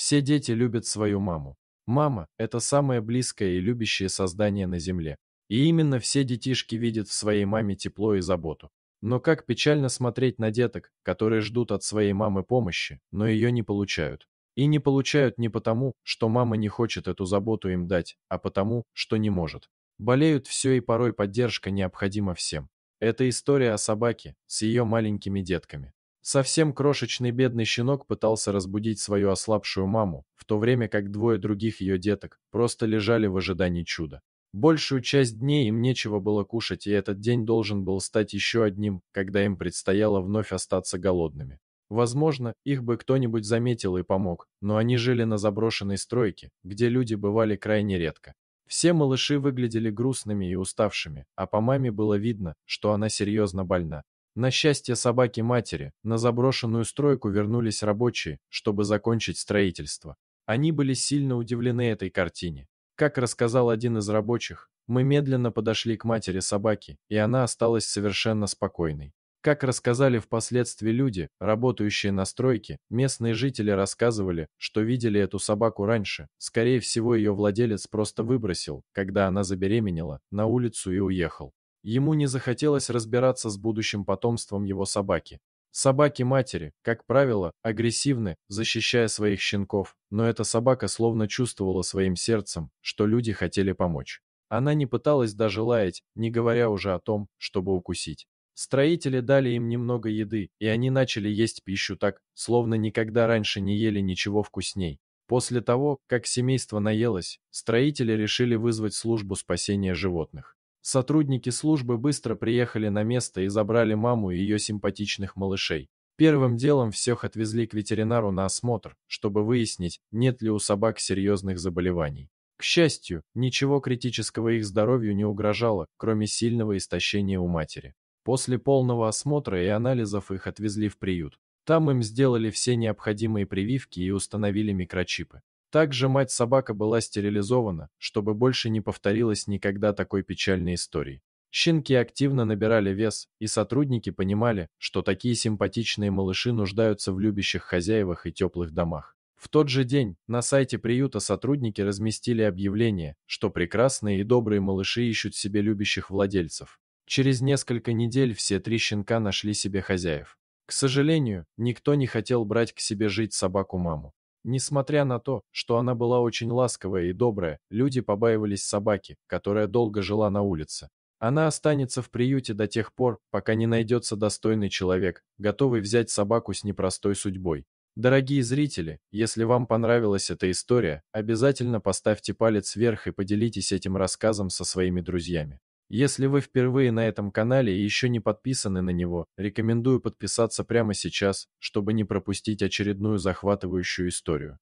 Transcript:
Все дети любят свою маму. Мама – это самое близкое и любящее создание на Земле. И именно все детишки видят в своей маме тепло и заботу. Но как печально смотреть на деток, которые ждут от своей мамы помощи, но ее не получают. И не получают не потому, что мама не хочет эту заботу им дать, а потому, что не может. Болеют все и порой поддержка необходима всем. Это история о собаке с ее маленькими детками. Совсем крошечный бедный щенок пытался разбудить свою ослабшую маму, в то время как двое других ее деток просто лежали в ожидании чуда. Большую часть дней им нечего было кушать, и этот день должен был стать еще одним, когда им предстояло вновь остаться голодными. Возможно, их бы кто-нибудь заметил и помог, но они жили на заброшенной стройке, где люди бывали крайне редко. Все малыши выглядели грустными и уставшими, а по маме было видно, что она серьезно больна. На счастье собаки матери, на заброшенную стройку вернулись рабочие, чтобы закончить строительство. Они были сильно удивлены этой картине. Как рассказал один из рабочих, мы медленно подошли к матери собаки, и она осталась совершенно спокойной. Как рассказали впоследствии люди, работающие на стройке, местные жители рассказывали, что видели эту собаку раньше. Скорее всего, ее владелец просто выбросил, когда она забеременела, на улицу и уехал. Ему не захотелось разбираться с будущим потомством его собаки. Собаки-матери, как правило, агрессивны, защищая своих щенков, но эта собака словно чувствовала своим сердцем, что люди хотели помочь. Она не пыталась даже лаять, не говоря уже о том, чтобы укусить. Строители дали им немного еды, и они начали есть пищу так, словно никогда раньше не ели ничего вкусней. После того, как семейство наелось, строители решили вызвать службу спасения животных. Сотрудники службы быстро приехали на место и забрали маму и ее симпатичных малышей. Первым делом всех отвезли к ветеринару на осмотр, чтобы выяснить, нет ли у собак серьезных заболеваний. К счастью, ничего критического их здоровью не угрожало, кроме сильного истощения у матери. После полного осмотра и анализов их отвезли в приют. Там им сделали все необходимые прививки и установили микрочипы. Также мать-собака была стерилизована, чтобы больше не повторилось никогда такой печальной истории. Щенки активно набирали вес, и сотрудники понимали, что такие симпатичные малыши нуждаются в любящих хозяевах и теплых домах. В тот же день на сайте приюта сотрудники разместили объявление, что прекрасные и добрые малыши ищут себе любящих владельцев. Через несколько недель все три щенка нашли себе хозяев. К сожалению, никто не хотел брать к себе жить собаку-маму. Несмотря на то, что она была очень ласковая и добрая, люди побаивались собаки, которая долго жила на улице. Она останется в приюте до тех пор, пока не найдется достойный человек, готовый взять собаку с непростой судьбой. Дорогие зрители, если вам понравилась эта история, обязательно поставьте палец вверх и поделитесь этим рассказом со своими друзьями. Если вы впервые на этом канале и еще не подписаны на него, рекомендую подписаться прямо сейчас, чтобы не пропустить очередную захватывающую историю.